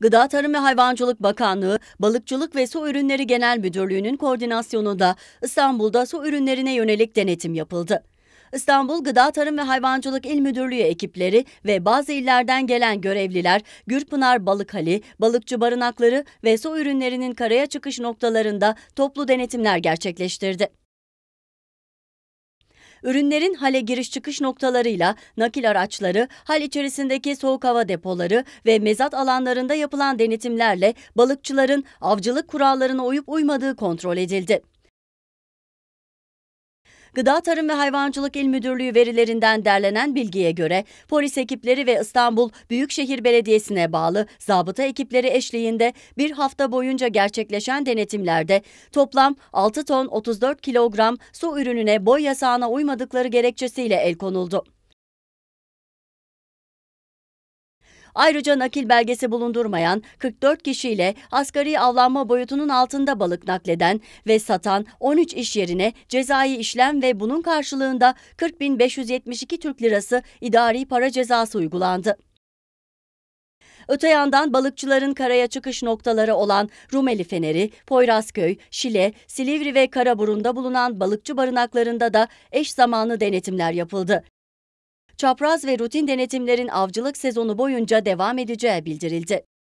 Gıda Tarım ve Hayvancılık Bakanlığı, Balıkçılık ve Su Ürünleri Genel Müdürlüğü'nün koordinasyonunda İstanbul'da su ürünlerine yönelik denetim yapıldı. İstanbul Gıda Tarım ve Hayvancılık İl Müdürlüğü ekipleri ve bazı illerden gelen görevliler Gürpınar Balık Hali, balıkçı barınakları ve su ürünlerinin karaya çıkış noktalarında toplu denetimler gerçekleştirdi. Ürünlerin hale giriş çıkış noktalarıyla nakil araçları, hal içerisindeki soğuk hava depoları ve mezat alanlarında yapılan denetimlerle balıkçıların avcılık kurallarına uyup uymadığı kontrol edildi. Gıda Tarım ve Hayvancılık İl Müdürlüğü verilerinden derlenen bilgiye göre polis ekipleri ve İstanbul Büyükşehir Belediyesi'ne bağlı zabıta ekipleri eşliğinde bir hafta boyunca gerçekleşen denetimlerde toplam 6 ton 34 kilogram su ürününe boy yasağına uymadıkları gerekçesiyle el konuldu. Ayrıca nakil belgesi bulundurmayan 44 kişiyle asgari avlanma boyutunun altında balık nakleden ve satan 13 iş yerine cezai işlem ve bunun karşılığında 40.572 Türk Lirası idari para cezası uygulandı. Öte yandan balıkçıların karaya çıkış noktaları olan Rumeli Feneri, Poyrazköy, Şile, Silivri ve Karaburun'da bulunan balıkçı barınaklarında da eş zamanlı denetimler yapıldı çapraz ve rutin denetimlerin avcılık sezonu boyunca devam edeceği bildirildi.